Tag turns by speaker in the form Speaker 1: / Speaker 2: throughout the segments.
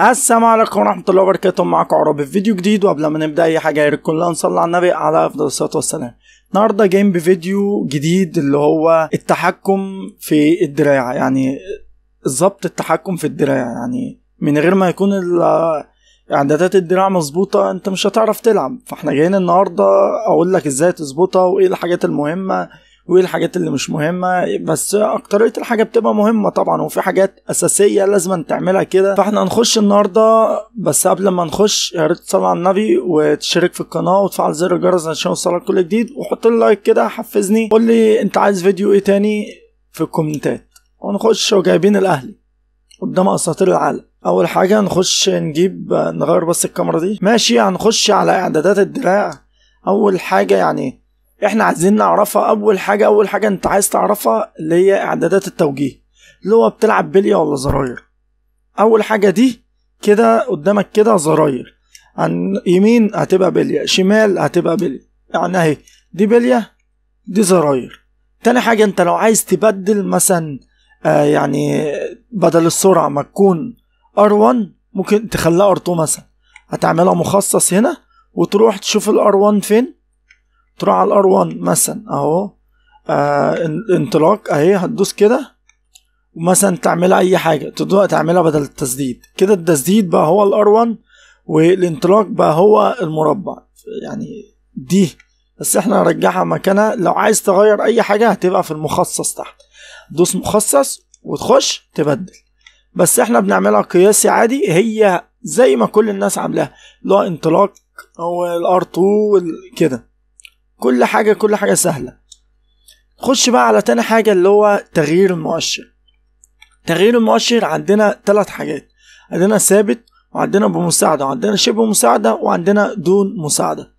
Speaker 1: السلام عليكم ورحمة الله وبركاته معكم عرب في فيديو جديد وقبل ما نبدأ أي حاجة يا كلها كلنا نصلي على النبي على أفضل الصلاة والسلام النهاردة جايين بفيديو جديد اللي هو التحكم في الدراع يعني ظبط التحكم في الدراع يعني من غير ما يكون اعدادات الدراع مظبوطه انت مش هتعرف تلعب فاحنا جايين النهارده اقول لك ازاي تظبطها وايه الحاجات المهمه وايه الحاجات اللي مش مهمه بس اكتريه الحاجه بتبقى مهمه طبعا وفي حاجات اساسيه لازم تعملها كده فاحنا هنخش النهارده بس قبل ما نخش يا ريت تصلي على النبي وتشترك في القناه وتفعل زر الجرس عشان يوصلك كل جديد وحط لي لايك كده حفزني قول لي انت عايز فيديو ايه تاني في الكومنتات ونخش وجايبين الاهلي قدام اساطير العالم اول حاجه نخش نجيب نغير بس الكاميرا دي ماشي هنخش على اعدادات الدراع اول حاجه يعني احنا عايزين نعرفها اول حاجه اول حاجه انت عايز تعرفها اللي هي اعدادات التوجيه اللي هو بتلعب بليه ولا زراير اول حاجه دي كده قدامك كده زراير عن يمين هتبقى بليه شمال هتبقى بليه يعني اهي دي بليه دي زراير تاني حاجه انت لو عايز تبدل مثلا آه يعني بدل السرعه ما تكون ار1 ممكن تخليها ار2 مثلا هتعملها مخصص هنا وتروح تشوف الار1 فين تروح على الار 1 مثلا اهو آه انطلاق اهي هتدوس كده ومثلا تعملها اي حاجه تدوق تعملها بدل التسديد كده التسديد بقى هو الار 1 والانطلاق بقى هو المربع يعني دي بس احنا هنرجعها مكانها لو عايز تغير اي حاجه هتبقى في المخصص تحت دوس مخصص وتخش تبدل بس احنا بنعملها قياسي عادي هي زي ما كل الناس عاملاها لا انطلاق او الار 2 كده كل حاجة كل حاجة سهلة خش بقى على تاني حاجة اللي هو تغيير المؤشر تغيير المؤشر عندنا تلات حاجات عندنا ثابت وعندنا بمساعدة وعندنا شبه مساعدة وعندنا دون مساعدة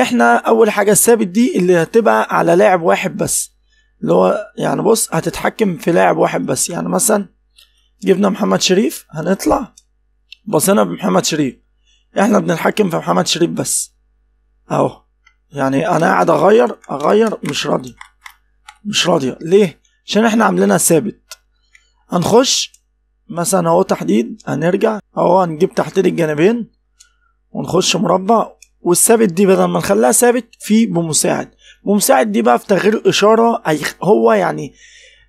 Speaker 1: احنا اول حاجة الثابت دي اللي هتبقى على لاعب واحد بس اللي هو يعني بص هتتحكم في لاعب واحد بس يعني مثلا جبنا محمد شريف هنطلع بصينا بمحمد شريف احنا بنتحكم في محمد شريف بس اهو يعني انا قاعد اغير اغير مش راضي مش راضيه ليه عشان احنا عاملينها ثابت هنخش مثلا اهو تحديد هنرجع اهو هنجيب تحديد الجانبين ونخش مربع والثابت دي بدل ما نخليها ثابت في بمساعد بمساعد دي بقى في تغيير اشاره هو يعني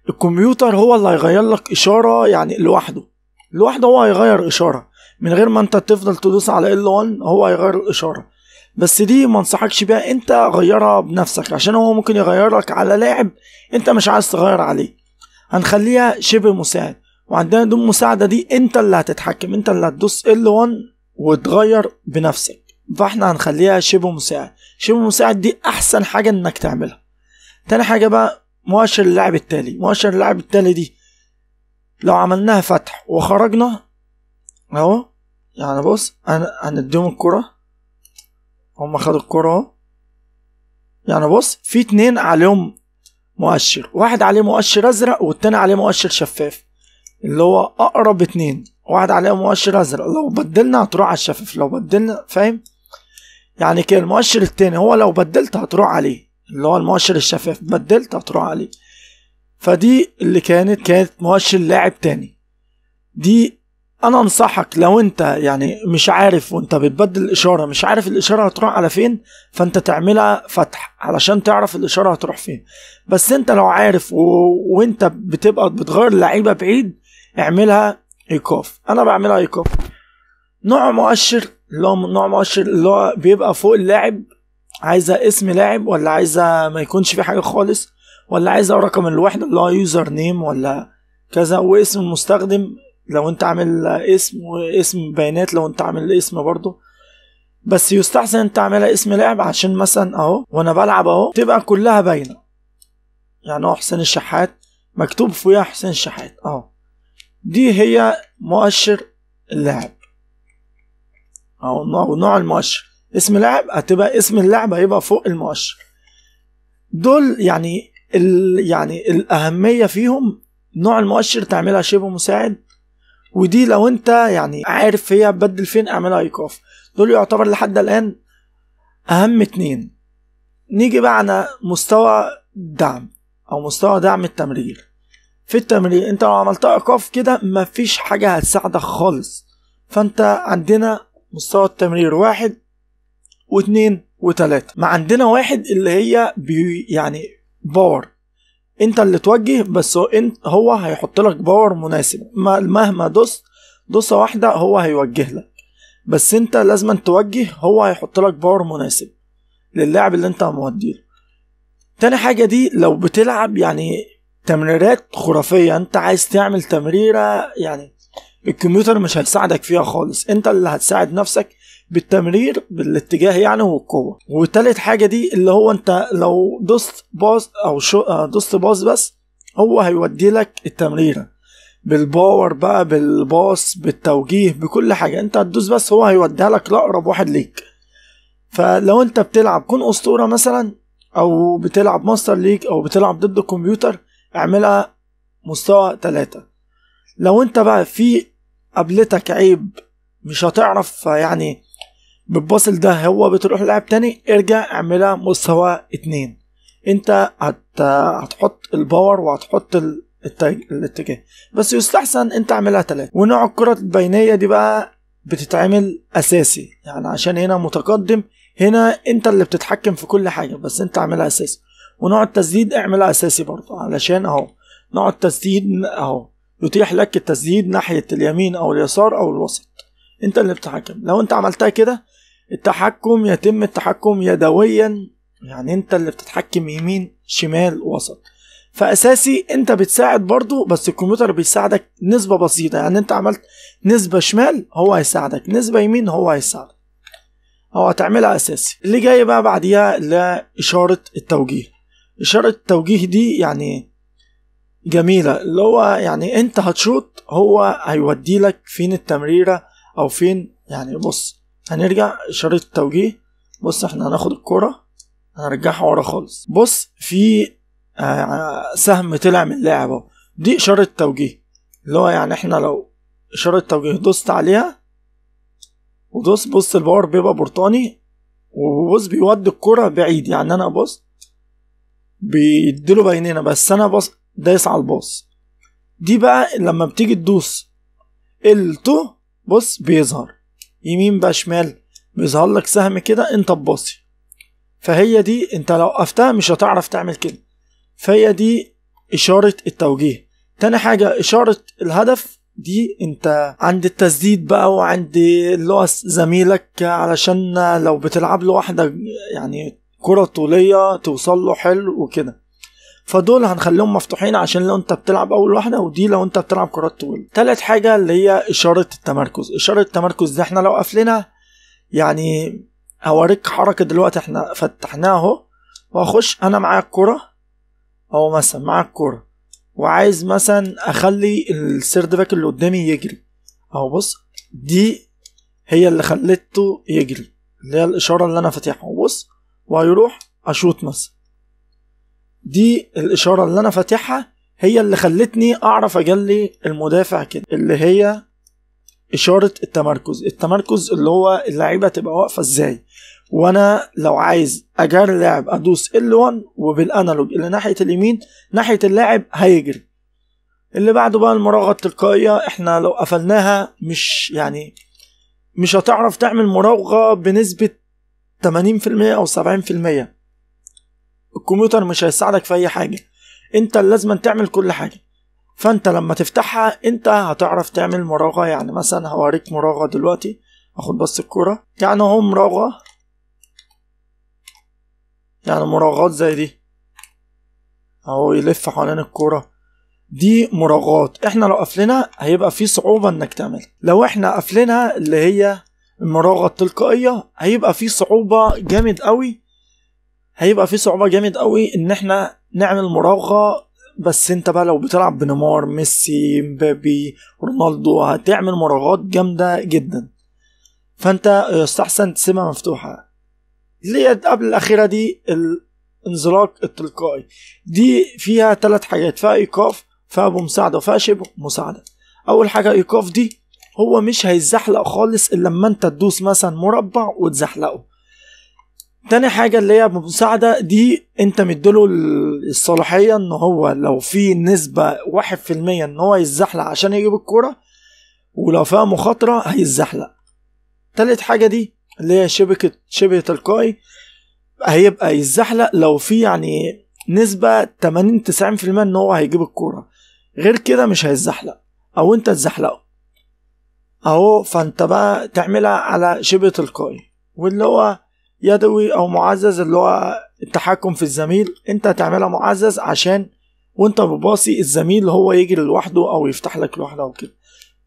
Speaker 1: الكمبيوتر هو اللي هيغير لك اشاره يعني لوحده لوحده هو هيغير اشاره من غير ما انت تفضل تدوس على ال1 هو هيغير الاشاره بس دي ما انصحكش بيها انت غيرها بنفسك عشان هو ممكن يغيرك على لاعب انت مش عايز تغير عليه هنخليها شبه مساعد وعندنا دون مساعدة دي انت اللي هتتحكم انت اللي هتدوس L1 وتغير بنفسك فاحنا هنخليها شبه مساعد شبه مساعد دي احسن حاجة انك تعملها تاني حاجة بقى مؤشر اللاعب التالي مؤشر اللاعب التالي دي لو عملناها فتح وخرجنا اهو يعني بص هنديهم الكرة هم خدوا الكرة يعني بص في اتنين عليهم مؤشر واحد عليه مؤشر ازرق والتاني عليه مؤشر شفاف اللي هو اقرب اتنين واحد عليه مؤشر ازرق لو بدلنا هتروح على الشفاف لو بدلنا فاهم يعني كده المؤشر التاني هو لو بدلت هتروح عليه اللي هو المؤشر الشفاف بدلت هتروح عليه فدي اللي كانت كانت مؤشر لاعب تاني دي انا انصحك لو انت يعني مش عارف وانت بتبدل الاشاره مش عارف الاشاره هتروح على فين فانت تعملها فتح علشان تعرف الاشاره هتروح فين بس انت لو عارف و... وانت بتبقى بتغير اللعيبه بعيد اعملها ايقاف انا بعملها ايقاف نوع مؤشر اللي هو نوع مؤشر اللي هو بيبقى فوق اللاعب عايزه اسم لاعب ولا عايزه ما يكونش في حاجه خالص ولا عايزه رقم الوحده اللي هو يوزر نيم ولا كذا واسم المستخدم لو انت عامل اسم واسم بيانات لو انت عامل اسم برضه بس يستحسن انت تعملها اسم لعب عشان مثلا اهو وانا بلعب اهو تبقى كلها باينه يعني اهو حسين الشحات مكتوب فيها حسين الشحات اهو دي هي مؤشر اللعب اهو نوع, نوع المؤشر اسم لعب هتبقى اسم اللعب هيبقى فوق المؤشر دول يعني ال يعني الاهميه فيهم نوع المؤشر تعملها شبه مساعد ودي لو انت يعني عارف هي هتبدل فين اعملها ايقاف دول يعتبر لحد الان اهم اتنين نيجي بقى على مستوى الدعم او مستوى دعم التمرير في التمرير انت لو عملتها ايقاف كده مفيش حاجة هتساعدك خالص فانت عندنا مستوى التمرير واحد واتنين وتلاتة ما عندنا واحد اللي هي بي يعني باور انت اللي توجه بس هو انت هو هيحط لك باور مناسب مهما دوست دوسه واحده هو هيوجه لك بس انت لازم توجه هو هيحط لك باور مناسب للعب اللي انت موديله تاني حاجه دي لو بتلعب يعني تمريرات خرافيه انت عايز تعمل تمريره يعني الكمبيوتر مش هيساعدك فيها خالص انت اللي هتساعد نفسك بالتمرير بالاتجاه يعني والقوه وتالت حاجه دي اللي هو انت لو دوست باص او شو آه، دوست باص بس هو هيودي لك التمريره بالباور بقى بالباص بالتوجيه بكل حاجه انت هتدوس بس هو هيوديها لك لاقرب واحد ليك فلو انت بتلعب كون اسطوره مثلا او بتلعب ماستر ليج او بتلعب ضد الكمبيوتر اعملها مستوى تلاتة لو انت بقى في قبلتك عيب مش هتعرف يعني بالباصل ده هو بتروح لاعب تاني ارجع اعملها مستوى اتنين انت هت... هتحط الباور وهتحط ال... الاتجاه بس يستحسن انت اعملها تلاتة ونوع الكرة البينية دي بقى بتتعمل اساسي يعني عشان هنا متقدم هنا انت اللي بتتحكم في كل حاجة بس انت اعملها اساسي ونوع التسديد اعملها اساسي برضه علشان اهو نوع التسديد اهو يتيح لك التسديد ناحية اليمين او اليسار او الوسط انت اللي بتتحكم لو انت عملتها كده التحكم يتم التحكم يدويا يعني انت اللي بتتحكم يمين شمال وسط فاساسي انت بتساعد برضه بس الكمبيوتر بيساعدك نسبه بسيطه يعني انت عملت نسبه شمال هو هيساعدك نسبه يمين هو هيساعدك او هتعملها اساسي اللي جاي بقى بعديها لإشارة اشاره التوجيه اشاره التوجيه دي يعني جميله اللي هو يعني انت هتشوط هو هيودي لك فين التمريره او فين يعني بص هنرجع إشارة التوجيه بص احنا هناخد الكرة هنرجعها ورا خالص بص في آه، سهم طلع من اللاعب اهو دي إشارة توجيه اللي هو يعني احنا لو إشارة توجيه دوست عليها ودوس بص الباور بيبقى برتقاني وبص بيودي الكرة بعيد يعني انا بص بيديله بينينا بس انا بص دايس على الباص دي بقى لما بتيجي تدوس ال2 بص بيظهر يمين بقى شمال بيظهر لك سهم كده انت تباصي فهي دي انت لو وقفتها مش هتعرف تعمل كده فهي دي اشارة التوجيه تاني حاجة اشارة الهدف دي انت عند التسديد بقى وعند اللي هو زميلك علشان لو بتلعب له واحدة يعني كرة طولية توصل له حلو وكده فدول هنخليهم مفتوحين عشان لو انت بتلعب اول واحده ودي لو انت بتلعب كرات طول تالت حاجه اللي هي اشاره التمركز اشاره التمركز دي احنا لو قفلنا يعني هوريك حركه دلوقتي احنا فتحناها اهو واخش انا معايا الكره او مثلا معايا الكره وعايز مثلا اخلي السيرد باك اللي قدامي يجري اهو بص دي هي اللي خلته يجري اللي هي الاشاره اللي انا فاتحها بص وهيروح اشوط مثلا دي الاشاره اللي انا فاتحها هي اللي خلتني اعرف اجلي المدافع كده اللي هي اشاره التمركز التمركز اللي هو اللعيبه تبقى واقفه ازاي وانا لو عايز اجري اللاعب ادوس ال1 وبالانالوج اللي ناحيه اليمين ناحيه اللاعب هيجري اللي بعده بقى المراوغه التلقائيه احنا لو قفلناها مش يعني مش هتعرف تعمل مراوغه بنسبه 80% او 70% الكمبيوتر مش هيساعدك في اي حاجه انت لازم تعمل كل حاجه فانت لما تفتحها انت هتعرف تعمل مراوغه يعني مثلا هوريك مراوغه دلوقتي اخد بس الكوره يعني اهو مراوغه يعني مراوغات زي دي اهو يلف حوالين الكوره دي مراوغات احنا لو قفلنا هيبقى في صعوبة انك تعمل لو احنا قفلنا اللي هي المراوغة التلقائية هيبقى في صعوبة جامد قوي هيبقى في صعوبه جامد قوي ان احنا نعمل مراوغه بس انت بقى لو بتلعب بنيمار ميسي مبابي رونالدو هتعمل مراوغات جامده جدا فانت يستحسن تسيبها مفتوحه اللي قبل الاخيره دي الانزلاق التلقائي دي فيها ثلاث حاجات فيها ايقاف فيها بمساعده وفيها شبه مساعده اول حاجه ايقاف دي هو مش هيتزحلق خالص الا لما انت تدوس مثلا مربع وتزحلقه تاني حاجة اللي هي مساعدة دي انت مديله الصلاحية ان هو لو في نسبة واحد في المية ان هو يتزحلق عشان يجيب الكورة ولو فيها مخاطرة هيتزحلق تالت حاجة دي اللي هي شبكة شبه تلقائي هيبقى يتزحلق لو في يعني نسبة 80 90% ان هو هيجيب الكورة غير كده مش هيتزحلق او انت تزحلقه اهو فانت بقى تعملها على شبه تلقائي واللي هو يدوي او معزز اللي هو التحكم في الزميل انت هتعملها معزز عشان وانت بباصي الزميل هو يجري لوحده او يفتح لك لوحده او كده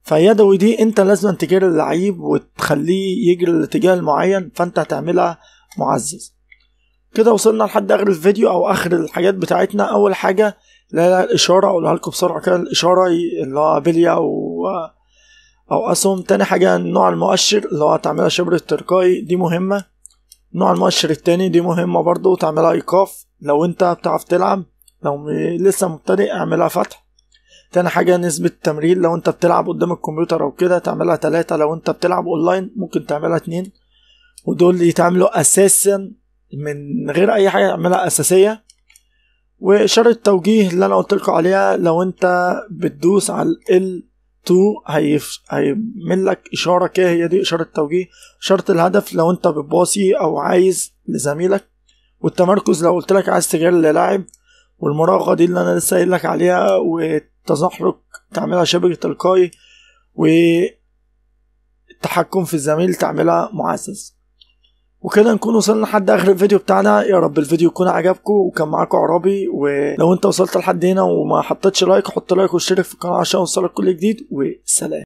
Speaker 1: فيدوي دي انت لازم تجري اللعيب وتخليه يجري الاتجاه المعين فانت هتعملها معزز كده وصلنا لحد اخر الفيديو او اخر الحاجات بتاعتنا اول حاجه لا الاشاره اقولها لكم بسرعه كده الاشاره اللي هو بليا و او اسهم تاني حاجه نوع المؤشر اللي هو هتعملها شبر التركاي دي مهمه نوع المؤشر التاني دي مهمة برضو تعملها ايقاف لو انت بتعرف تلعب لو لسه مبتدئ اعملها فتح تاني حاجة نسبة تمرين لو انت بتلعب قدام الكمبيوتر او كده تعملها تلاتة لو انت بتلعب اونلاين ممكن تعملها اتنين ودول يتعملوا اساسا من غير اي حاجة تعملها اساسية وشرط التوجيه اللي انا قلتلكوا عليها لو انت بتدوس على ال تو هيف... هيعمل لك اشاره كده هي دي اشاره توجيه اشاره الهدف لو انت بتباصي او عايز لزميلك والتمركز لو قلت لك عايز تجري للاعب والمراوغه دي اللي انا لسه قايل لك عليها والتزحلق تعملها شبكه تلقائي والتحكم في الزميل تعملها معزز وكده نكون وصلنا لحد اخر الفيديو بتاعنا يا رب الفيديو يكون عجبكم وكان معاكم عربي ولو انت وصلت لحد هنا وما حطيتش لايك حط لايك واشترك في القناه عشان يوصلك كل جديد وسلام